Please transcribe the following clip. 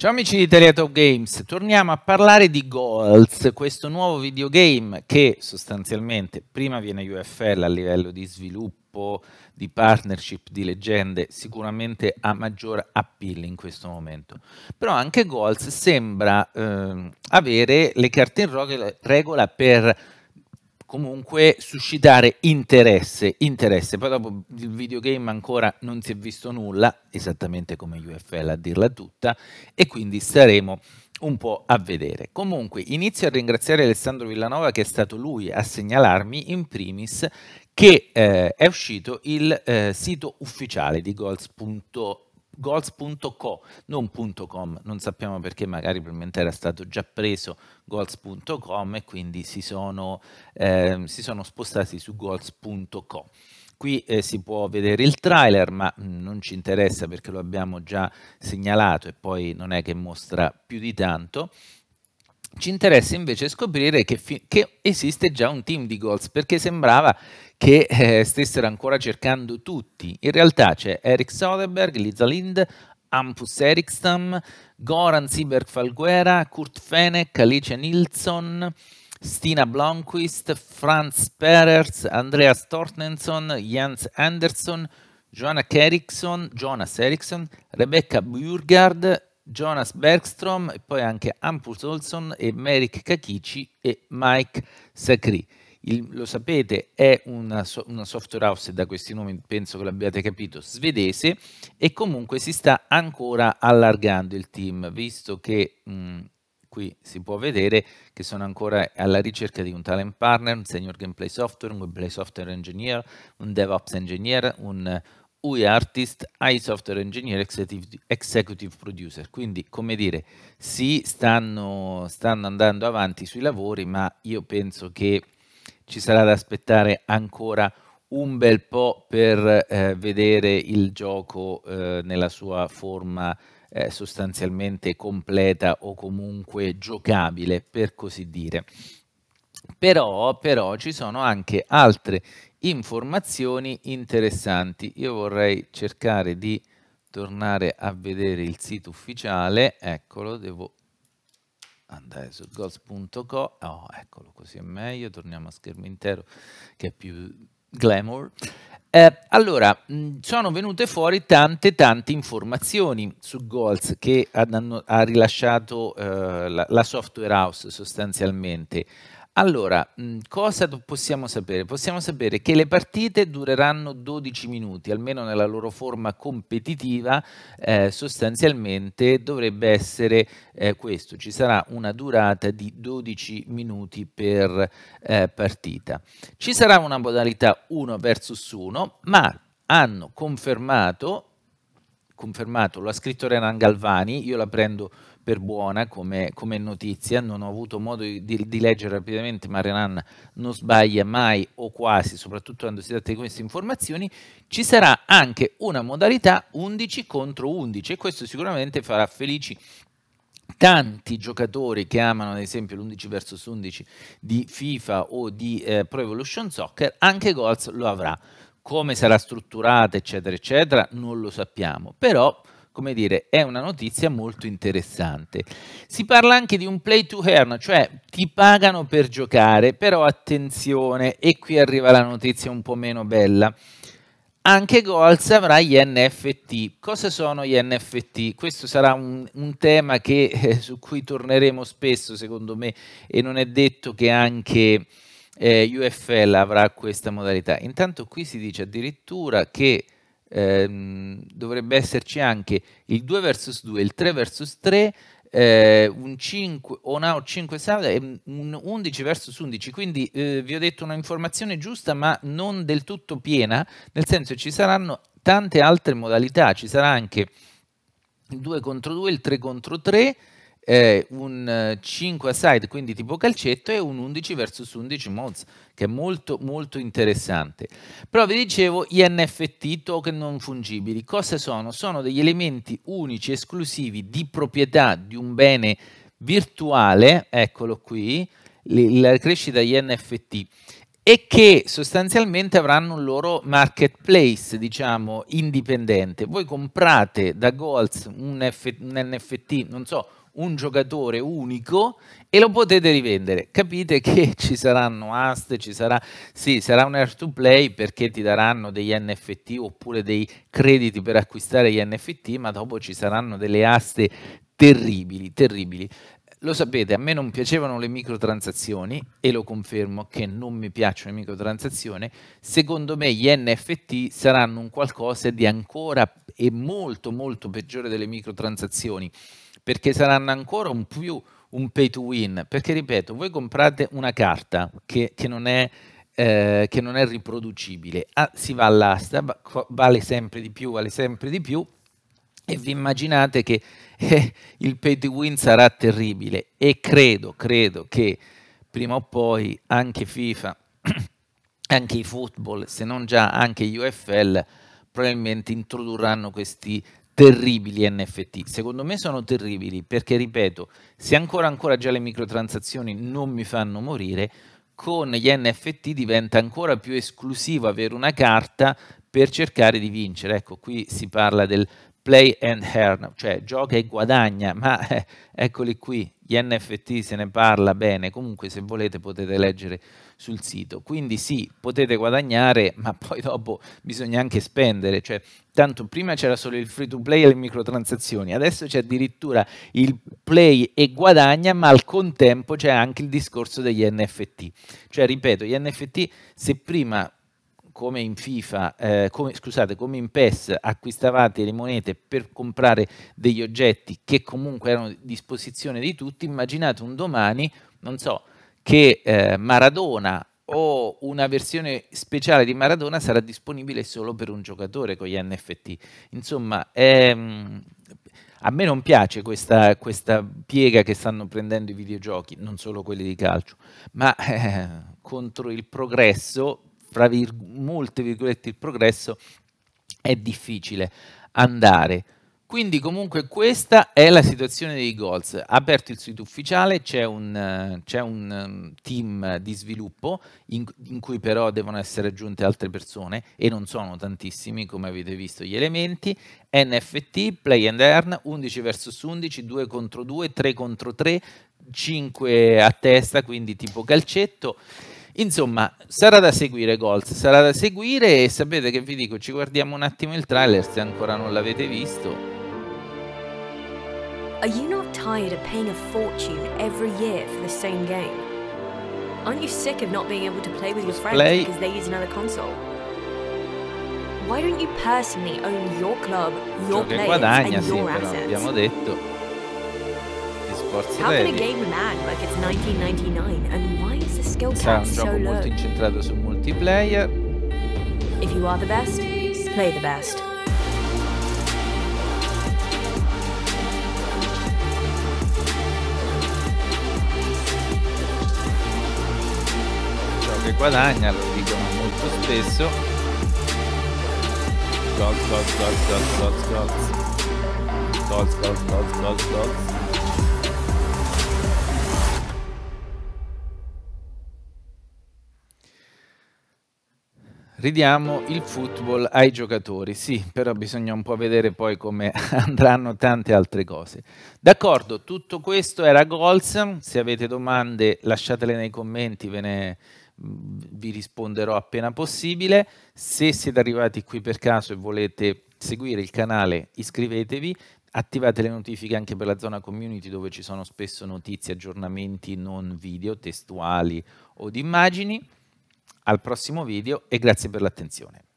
Ciao amici di Teletop Games, torniamo a parlare di Goals, questo nuovo videogame che sostanzialmente prima viene UFL a livello di sviluppo, di partnership, di leggende, sicuramente ha maggior appeal in questo momento, però anche Goals sembra eh, avere le carte in regola per comunque suscitare interesse, interesse, poi dopo il videogame ancora non si è visto nulla, esattamente come UFL a dirla tutta, e quindi staremo un po' a vedere. Comunque inizio a ringraziare Alessandro Villanova che è stato lui a segnalarmi in primis che eh, è uscito il eh, sito ufficiale di goals.com goals.co, non.com, non sappiamo perché, magari probabilmente era stato già preso goals.com e quindi si sono, eh, si sono spostati su goals.co. Qui eh, si può vedere il trailer, ma mm, non ci interessa perché lo abbiamo già segnalato e poi non è che mostra più di tanto ci interessa invece scoprire che, che, esiste già un team di Golds perché sembrava che eh, stessero ancora cercando tutti. In realtà c'è Eric Soderberg, Liza Lind, Ampus Erikstam, Goran Siberg Falguera, Kurt Fenek, Alice Nilsson, Stina Blomqvist, Franz Perers, Andreas Tortenson, Jens Andersson, Joanna Eriksson, Jonas Eriksson, Rebecca Burgard, Jonas Bergstrom e poi anche Ampus Olson e Merrick Kakichi e Mike Sacri. Il, lo sapete, è una, una, software house, da questi nomi penso che l'abbiate capito, svedese e comunque si sta ancora allargando il team, visto che mh, qui si può vedere che sono ancora alla ricerca di un talent partner, un senior gameplay software, un gameplay software engineer, un DevOps engineer, un UI Artist, AI Software Engineer, Executive, Executive Producer. Quindi, come dire, sì, stanno, stanno andando avanti sui lavori, ma io penso che ci sarà da aspettare ancora un bel po' per eh, vedere il gioco eh, nella sua forma eh, sostanzialmente completa o comunque giocabile, per così dire. Però, però ci sono anche altre informazioni interessanti. Io vorrei cercare di tornare a vedere il sito ufficiale. Eccolo, devo andare su goals.co. Oh, eccolo, così è meglio. Torniamo a schermo intero che è più glamour. Eh, allora, mm, sono venute fuori tante tante informazioni su Goals che hanno, ha rilasciato eh, la, la software house sostanzialmente. Allora, mm, cosa possiamo sapere? Possiamo sapere che le partite dureranno 12 minuti, almeno nella loro forma competitiva, eh, sostanzialmente dovrebbe essere eh, questo, ci sarà una durata di 12 minuti per eh, partita. Ci sarà una modalità 1 vs 1, ma hanno confermato confermato, lo ha scritto Renan Galvani, io la prendo per buona come, come notizia, non ho avuto modo di, di leggere rapidamente, ma Renan non sbaglia mai o quasi, soprattutto quando si tratta di queste informazioni, ci sarà anche una modalità 11 contro 11 e questo sicuramente farà felici tanti giocatori che amano ad esempio l'11 vs 11 di FIFA o di eh, Pro Evolution Soccer, anche Goals lo avrà. Come sarà strutturata, eccetera, eccetera, non lo sappiamo, però come dire, è una notizia molto interessante. Si parla anche di un play to earn, cioè ti pagano per giocare, però attenzione, e qui arriva la notizia un po' meno bella. Anche Goals avrà gli NFT. Cosa sono gli NFT? Questo sarà un, un tema che, eh, su cui torneremo spesso, secondo me, e non è detto che anche eh, UFL avrà questa modalità. Intanto qui si dice addirittura che ehm, dovrebbe esserci anche il 2 vs 2, il 3 vs 3, eh, un 5 o no, 5 salda e un 11 vs 11. Quindi eh, vi ho detto una informazione giusta, ma non del tutto piena, nel senso ci saranno tante altre modalità, ci sarà anche il 2 contro 2, il 3 contro 3 eh, un 5 side, quindi tipo calcetto, e un 11 vs 11 mods, che è molto molto interessante. Però vi dicevo, gli NFT, token non fungibili, cosa sono? Sono degli elementi unici, esclusivi, di proprietà di un bene virtuale, eccolo qui, la crescita degli NFT, e che sostanzialmente avranno un loro marketplace, diciamo, indipendente. Voi comprate da Golds un, F- un NFT, non so, un giocatore unico e lo potete rivendere. Capite che ci saranno aste, ci sarà, sì, sarà un air to play perché ti daranno degli NFT oppure dei crediti per acquistare gli NFT, ma dopo ci saranno delle aste terribili, terribili. Lo sapete, a me non piacevano le microtransazioni e lo confermo che non mi piacciono le microtransazioni. Secondo me gli NFT saranno un qualcosa di ancora e molto molto peggiore delle microtransazioni perché saranno ancora un più un pay to win, perché ripeto, voi comprate una carta che, che non è eh, che non è riproducibile. Ah, si va all'asta, vale sempre di più, vale sempre di più e vi immaginate che eh, il pay to win sarà terribile e credo, credo che prima o poi anche FIFA, anche i football, se non già anche gli UFL probabilmente introdurranno questi terribili NFT. Secondo me sono terribili perché, ripeto, se ancora ancora già le microtransazioni non mi fanno morire, con gli NFT diventa ancora più esclusivo avere una carta per cercare di vincere. Ecco, qui si parla del play and earn, cioè gioca e guadagna, ma eh, eccoli qui, gli NFT se ne parla bene, comunque se volete potete leggere sul sito. Quindi sì, potete guadagnare, ma poi dopo bisogna anche spendere, cioè tanto prima c'era solo il free to play e le microtransazioni, adesso c'è addirittura il play e guadagna, ma al contempo c'è anche il discorso degli NFT. Cioè ripeto, gli NFT se prima come in FIFA, eh, come, scusate, come in PES acquistavate le monete per comprare degli oggetti che comunque erano a disposizione di tutti, immaginate un domani, non so, che eh, Maradona o una versione speciale di Maradona sarà disponibile solo per un giocatore con gli NFT. Insomma, ehm, a me non piace questa, questa, piega che stanno prendendo i videogiochi, non solo quelli di calcio, ma eh, contro il progresso fra vir- molte virgolette, il progresso è difficile andare. Quindi comunque questa è la situazione dei goals. Aperto il sito ufficiale, c'è un, c'è un um, team di sviluppo in, in, cui però devono essere aggiunte altre persone e non sono tantissimi come avete visto gli elementi. NFT, play and earn, 11 vs 11, 2 contro 2, 3 contro 3, 5 a testa, quindi tipo calcetto. Insomma, sarà da seguire Golds, sarà da seguire e sapete che vi dico, ci guardiamo un attimo il trailer se ancora non l'avete visto. Are you not tired of paying a fortune every year for the same game? Aren't you sick of not being able to play with your friends play. because they use another console? Why don't you personally own your club, your Ciò players guadagna, and your sì, assets? Però, abbiamo detto forza aerea. Sarà un gioco molto incentrato sul multiplayer. If you are the best, play the best. Ciò che guadagna, lo dicono molto spesso. Gods, gods, gods, gods, gods, gods. Gods, gods, gods, gods, gods. Ridiamo il football ai giocatori, sì, però bisogna un po' vedere poi come andranno tante altre cose. D'accordo, tutto questo era Goals, se avete domande lasciatele nei commenti, ve ne, vi risponderò appena possibile. Se siete arrivati qui per caso e volete seguire il canale iscrivetevi, attivate le notifiche anche per la zona community dove ci sono spesso notizie, aggiornamenti non video, testuali o di immagini al prossimo video e grazie per l'attenzione.